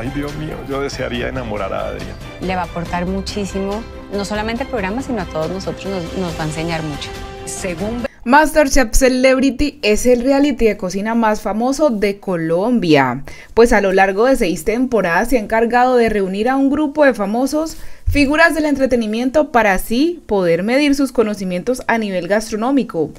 Ay, Dios mío, yo desearía enamorar a Adrián. Le va a aportar muchísimo, no solamente al programa, sino a todos nosotros nos, va a enseñar mucho. Según MasterChef Celebrity es el reality de cocina más famoso de Colombia, pues a lo largo de seis temporadas se ha encargado de reunir a un grupo de famosos figuras del entretenimiento para así poder medir sus conocimientos a nivel gastronómico.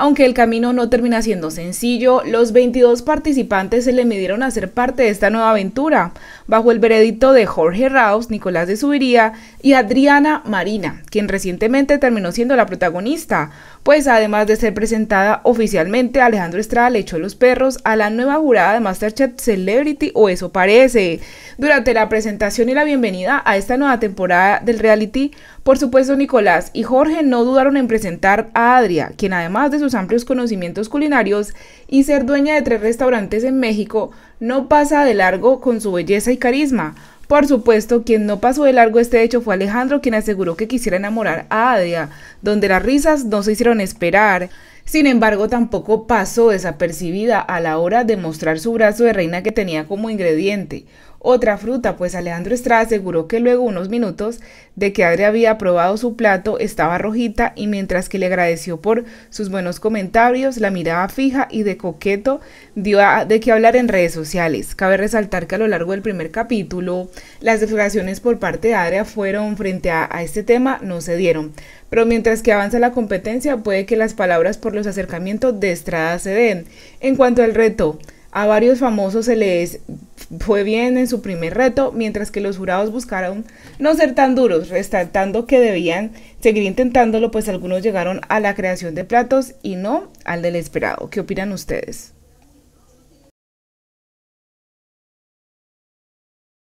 Aunque el camino no termina siendo sencillo, los 22 participantes se le midieron a ser parte de esta nueva aventura, bajo el veredicto de Jorge Raus, Nicolás de Subiría y Adriana Marina, quien recientemente terminó siendo la protagonista, pues además de ser presentada oficialmente, Alejandro Estrada le echó los perros a la nueva jurada de Masterchef Celebrity, o eso parece. Durante la presentación y la bienvenida a esta nueva temporada del reality, por supuesto Nicolás y Jorge no dudaron en presentar a Adria, quien además de su amplios conocimientos culinarios y ser dueña de tres restaurantes en México, no pasa de largo con su belleza y carisma. Por supuesto, quien no pasó de largo este hecho fue Alejandro, quien aseguró que quisiera enamorar a Adia, donde las risas no se hicieron esperar. Sin embargo, tampoco pasó desapercibida a la hora de mostrar su brazo de reina que tenía como ingrediente otra fruta, pues Alejandro Estrada aseguró que luego unos minutos de que Adria había probado su plato estaba rojita y mientras que le agradeció por sus buenos comentarios, la mirada fija y de coqueto dio de qué hablar en redes sociales. Cabe resaltar que a lo largo del primer capítulo las declaraciones por parte de Adria fueron frente a, a este tema no se dieron. Pero mientras que avanza la competencia puede que las palabras por los acercamientos de Estrada se den. En cuanto al reto, a varios famosos se les fue bien en su primer reto, mientras que los jurados buscaron no ser tan duros, resaltando que debían seguir intentándolo, pues algunos llegaron a la creación de platos y no al del esperado. ¿Qué opinan ustedes?